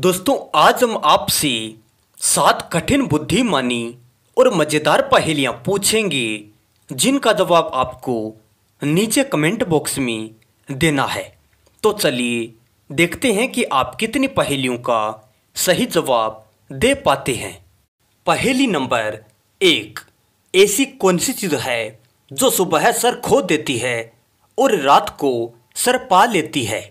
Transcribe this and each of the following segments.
दोस्तों आज हम आपसे सात कठिन बुद्धिमानी और मज़ेदार पहेलियाँ पूछेंगे जिनका जवाब आपको नीचे कमेंट बॉक्स में देना है तो चलिए देखते हैं कि आप कितनी पहेलियों का सही जवाब दे पाते हैं पहेली नंबर एक ऐसी कौन सी चीज़ है जो सुबह सर खो देती है और रात को सर पा लेती है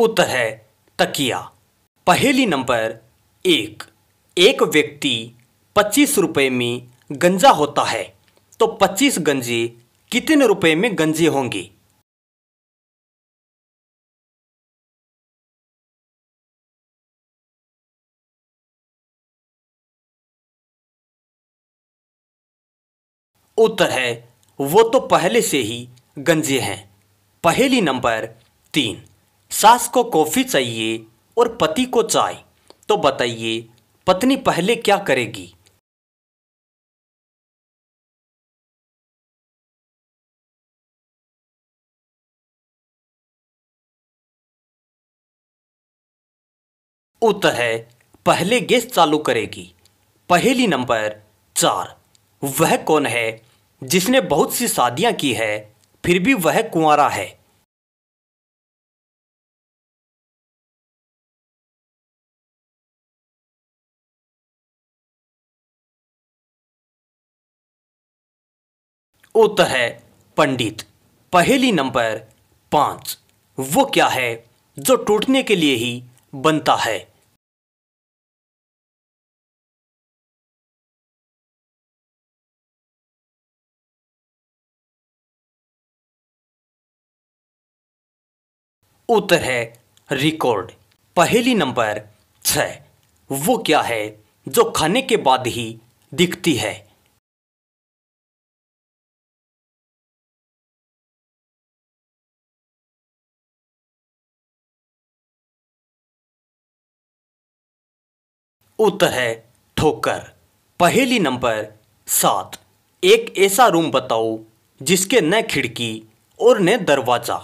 उत्तर है तकिया पहली नंबर एक एक व्यक्ति पच्चीस रुपये में गंजा होता है तो पच्चीस गंजे कितने रुपए में गंजे होंगे उत्तर है वो तो पहले से ही गंजे हैं पहली नंबर तीन सास को कॉफ़ी चाहिए और पति को चाय तो बताइए पत्नी पहले क्या करेगी उत्तर है पहले गैस चालू करेगी पहली नंबर चार वह कौन है जिसने बहुत सी शादियां की है फिर भी वह कुंवारा है उत्तर है पंडित पहली नंबर पांच वो क्या है जो टूटने के लिए ही बनता है उत्तर है रिकॉर्ड पहली नंबर छ वो क्या है जो खाने के बाद ही दिखती है उत्तर है ठोकर पहेली नंबर सात एक ऐसा रूम बताओ जिसके न खिड़की और न दरवाज़ा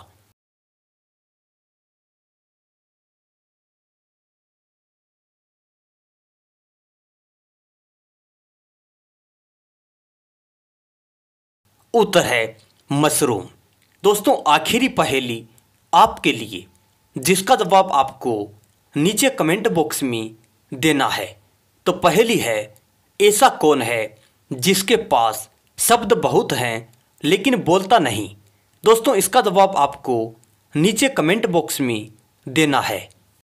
उत्तर है मशरूम दोस्तों आखिरी पहेली आपके लिए जिसका जवाब आपको नीचे कमेंट बॉक्स में देना है तो पहली है ऐसा कौन है जिसके पास शब्द बहुत हैं लेकिन बोलता नहीं दोस्तों इसका जवाब आपको नीचे कमेंट बॉक्स में देना है